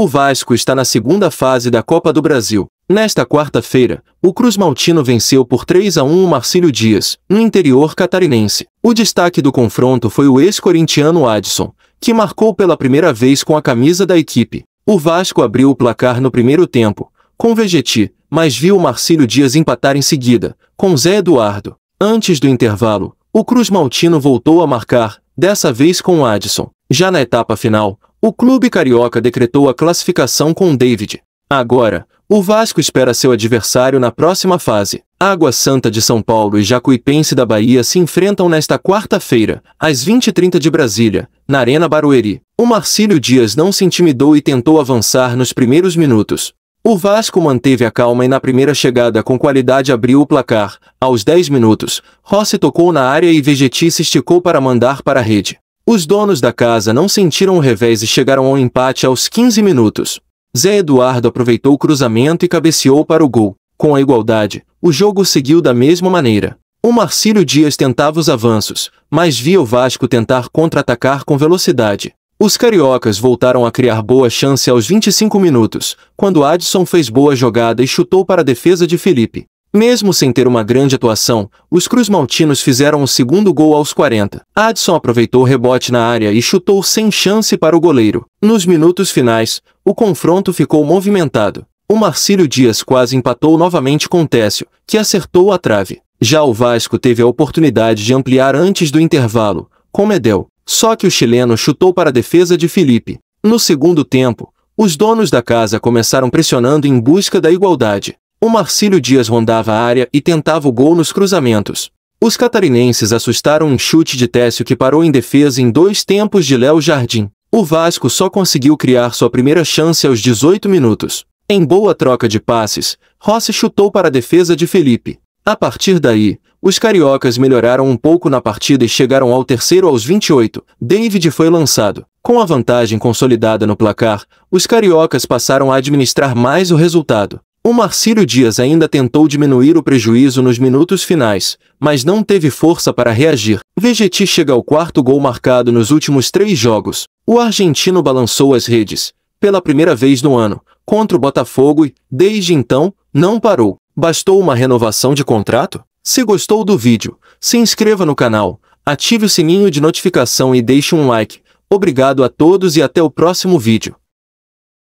O Vasco está na segunda fase da Copa do Brasil. Nesta quarta-feira, o Cruz Maltino venceu por 3 a 1 o Marcílio Dias, no interior catarinense. O destaque do confronto foi o ex-corintiano Adson, que marcou pela primeira vez com a camisa da equipe. O Vasco abriu o placar no primeiro tempo, com Vegeti, mas viu o Marcílio Dias empatar em seguida, com Zé Eduardo. Antes do intervalo, o Cruz Maltino voltou a marcar, dessa vez com o Adson. Já na etapa final, o clube carioca decretou a classificação com David. Agora, o Vasco espera seu adversário na próxima fase. Água Santa de São Paulo e Jacuipense da Bahia se enfrentam nesta quarta-feira, às 20h30 de Brasília, na Arena Barueri. O Marcílio Dias não se intimidou e tentou avançar nos primeiros minutos. O Vasco manteve a calma e na primeira chegada com qualidade abriu o placar. Aos 10 minutos, Rossi tocou na área e Vegetti se esticou para mandar para a rede. Os donos da casa não sentiram o revés e chegaram ao empate aos 15 minutos. Zé Eduardo aproveitou o cruzamento e cabeceou para o gol. Com a igualdade, o jogo seguiu da mesma maneira. O Marcílio Dias tentava os avanços, mas via o Vasco tentar contra-atacar com velocidade. Os cariocas voltaram a criar boa chance aos 25 minutos, quando Adson fez boa jogada e chutou para a defesa de Felipe. Mesmo sem ter uma grande atuação, os Cruz Maltinos fizeram o segundo gol aos 40. Adson aproveitou o rebote na área e chutou sem chance para o goleiro. Nos minutos finais, o confronto ficou movimentado. O Marcílio Dias quase empatou novamente com Técio, que acertou a trave. Já o Vasco teve a oportunidade de ampliar antes do intervalo, com Medel. Só que o chileno chutou para a defesa de Felipe. No segundo tempo, os donos da casa começaram pressionando em busca da igualdade. O Marcílio Dias rondava a área e tentava o gol nos cruzamentos. Os catarinenses assustaram um chute de Técio que parou em defesa em dois tempos de Léo Jardim. O Vasco só conseguiu criar sua primeira chance aos 18 minutos. Em boa troca de passes, Rossi chutou para a defesa de Felipe. A partir daí, os cariocas melhoraram um pouco na partida e chegaram ao terceiro aos 28. David foi lançado. Com a vantagem consolidada no placar, os cariocas passaram a administrar mais o resultado. O Marcílio Dias ainda tentou diminuir o prejuízo nos minutos finais, mas não teve força para reagir. Vegeti chega ao quarto gol marcado nos últimos três jogos. O argentino balançou as redes, pela primeira vez no ano, contra o Botafogo e, desde então, não parou. Bastou uma renovação de contrato? Se gostou do vídeo, se inscreva no canal, ative o sininho de notificação e deixe um like. Obrigado a todos e até o próximo vídeo.